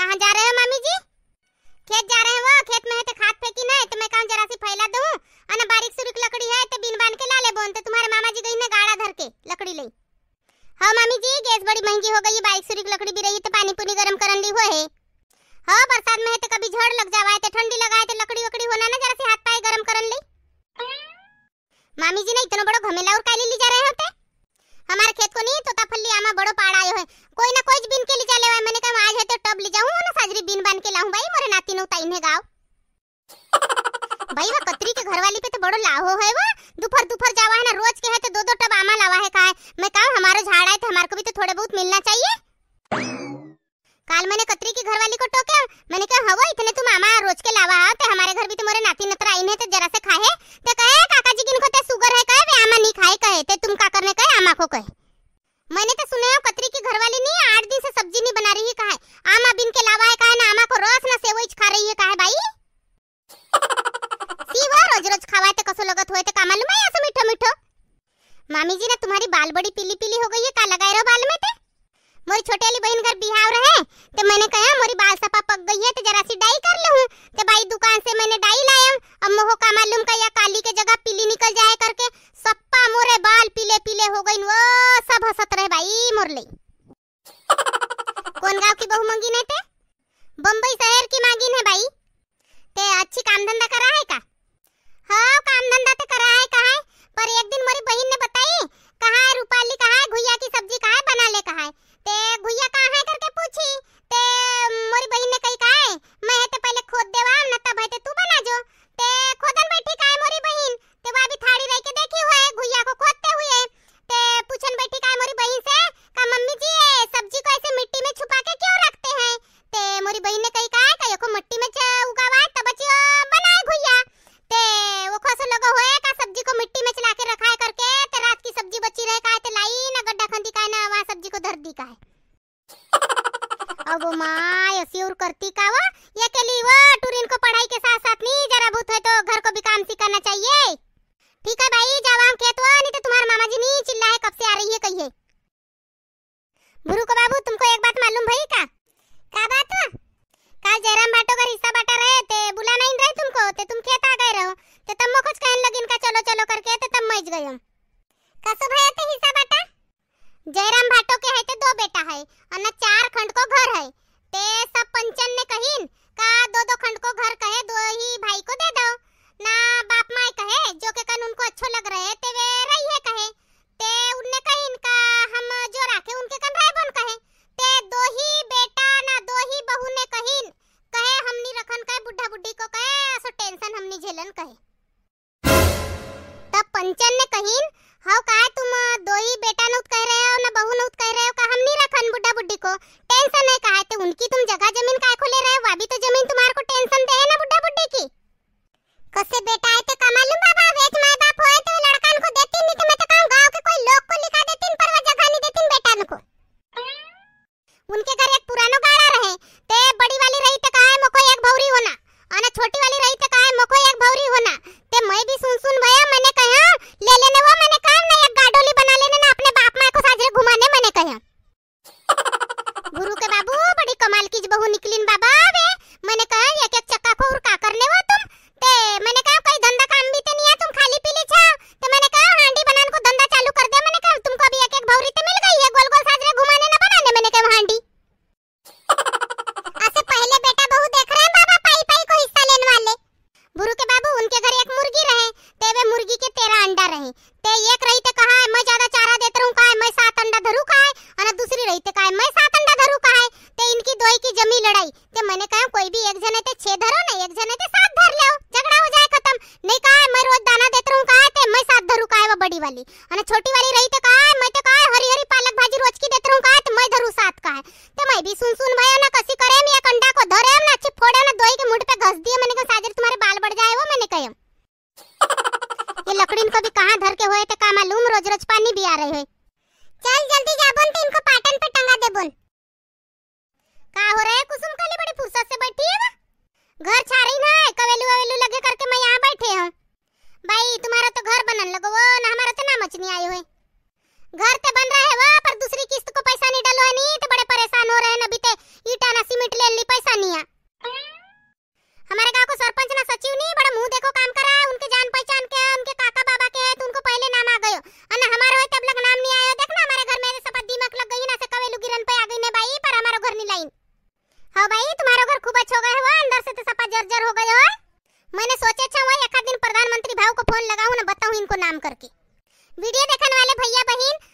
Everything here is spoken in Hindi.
कहाँ जा रहे हो मामी जी खेत जा रहे हैं वो खेत में है तो खाद फेंकी ना तो मैं कहा जरा सी फैला दूँ अना बारीक सुरीक लकड़ी है तो बिन बांध के ला ले बोन तो तुम्हारे मामा जी गई ना गाड़ा धर के लकड़ी ले हाँ मामी जी गैस बड़ी महंगी हो गई बारीक सुरीक लकड़ी भी रही तो पानी पुनी गर्म करन ली हुआ है हाँ बरसात में है तो कभी झड़ लग जावा है तो ठंडी लगा है तो लकड़ी वकड़ी होना ना जरा सी हाथ पाए गर्म करन ली मामी जी ने इतना बड़ा घमेला और काली ली जा रहे होते तो? हमारे खेत को नहीं तोता फल्ली आमा बड़ो पाड़ा आयो है कोई ना कोई बिन के ले जा ले मैंने बांध के लाऊं भाई मोरे नाती नो ताई है गाओ भाई वा कतरी के घरवाली पे तो बड़ो लाहो है वा दोपहर दोपहर जावा है ना रोज के है तो दो दो टब आमा लावा है का है मैं कहा हमारा झाड़ा है तो हमार को भी तो थोड़ा बहुत मिलना चाहिए काल मैंने कतरी की घरवाली को टोका मैंने कहा हवा इतने तुम तो आमा रोज के लावा आते तो हमारे घर भी तुम्हारे तो नाती नतर आई है तो जरा से खाए मोर छोटे वाली बहन घर बिहाव रहे तो मैंने कहा मोरी बाल सपा पक गई है तो जरा सी डाई कर लूं तो भाई दुकान से मैंने डाई लाया अब मोह का मालूम का या काली के जगह पीली निकल जाए करके सप्पा मोरे बाल पीले पीले हो गई वो सब हसत रहे भाई मुरली कौन गांव की बहु मंगी ने थे बम्बई शहर की मांगी ने भाई ते अच्छी काम धंधा करा है दूर करती का वो ये के लिए वो टूरिन को पढ़ाई के साथ बहीण हो काय बड़ी वाली अने छोटी वाली रही तो है मैं तो है हरी हरी पालक भाजी रोज की देत रहूं काय तो मैं धरू साथ का है तो मैं भी सुन सुन भाई ना कसी करे मैं एक अंडा को धरे ना अच्छी फोड़े ना दोई के मुंड पे घस दिए मैंने कहा साजर तुम्हारे बाल बढ़ जाए वो मैंने कहा ये लकड़ी इनको भी कहां धर के होए तो का मालूम रोज रोज पानी भी आ रहे है चल जल्दी जाबन तो इनको पाटन पे टंगा दे देबन का हो रहा है कुसुम काली बड़ी फुर्सत से बैठी है ना घर छा रही ना कवेलू ववेलू लगे करके मैं यहाँ बैठे हूँ भाई तुम्हारा तो घर बनन लगो वो ना हमारा तो नाम नहीं आई है घर तो बन रहा है वो पर दूसरी किस्त को पैसा नहीं डलो है नहीं तो बड़े परेशान हो रहे हैं अभी ते तो ईटा ना सीमेंट ले ली पैसा नहीं आ हमारे गांव को सरपंच ना सचिव नहीं बड़ा मुंह देखो काम कर रहा है उनके जान पहचान के है उनके काका बाबा के है तो उनको पहले नाम आ गयो और हमारे होए तब लग नाम नहीं आयो देख ना हमारे घर में सपत दीमक लग गई ना से कवेलु गिरन पे आ गई ने भाई पर हमारा घर नहीं लाइन हां भाई तुम्हारा घर खूब अच्छा हो गया है वो अंदर से तो सपा जर्जर हो गया है मैंने सोचा अच्छा हुआ एक दिन प्रधानमंत्री भाव को फोन लगाऊ ना बताऊ इनको नाम करके वीडियो देखने वाले भैया बहन